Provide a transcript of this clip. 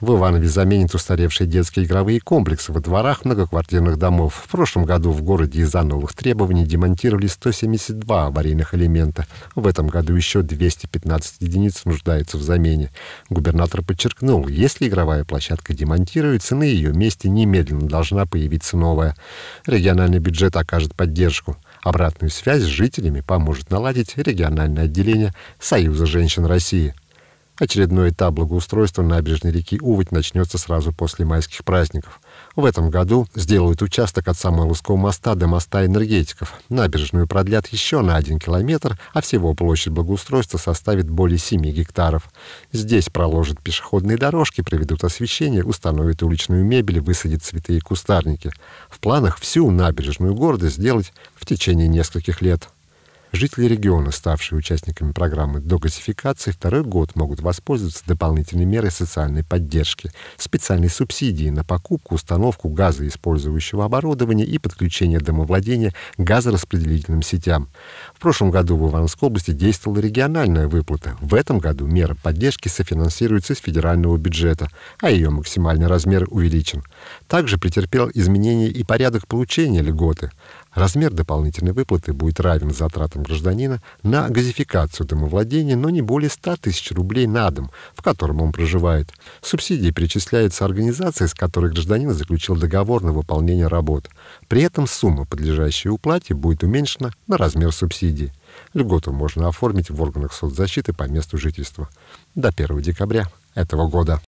В Иванове заменят устаревшие детские игровые комплексы во дворах многоквартирных домов. В прошлом году в городе из-за новых требований демонтировали 172 аварийных элемента. В этом году еще 215 единиц нуждается в замене. Губернатор подчеркнул, если игровая площадка демонтируется, на ее месте немедленно должна появиться новая. Региональный бюджет окажет поддержку. Обратную связь с жителями поможет наладить региональное отделение Союза женщин России. Очередной этап благоустройства набережной реки Уводь начнется сразу после майских праздников. В этом году сделают участок от самого Самойловского моста до моста энергетиков. Набережную продлят еще на один километр, а всего площадь благоустройства составит более 7 гектаров. Здесь проложат пешеходные дорожки, проведут освещение, установят уличную мебель, высадят цветы и кустарники. В планах всю набережную города сделать в течение нескольких лет. Жители региона, ставшие участниками программы догазификации, второй год могут воспользоваться дополнительной мерой социальной поддержки, специальной субсидией на покупку, установку газоиспользующего оборудования и подключение домовладения к газораспределительным сетям. В прошлом году в Ивановской области действовала региональная выплата. В этом году мера поддержки софинансируется из федерального бюджета, а ее максимальный размер увеличен. Также претерпел изменения и порядок получения льготы. Размер дополнительной выплаты будет равен затратам гражданина на газификацию домовладения, но не более 100 тысяч рублей на дом, в котором он проживает. Субсидии перечисляются организации, с которой гражданин заключил договор на выполнение работ. При этом сумма, подлежащая уплате, будет уменьшена на размер субсидии. Льготу можно оформить в органах соцзащиты по месту жительства до 1 декабря этого года.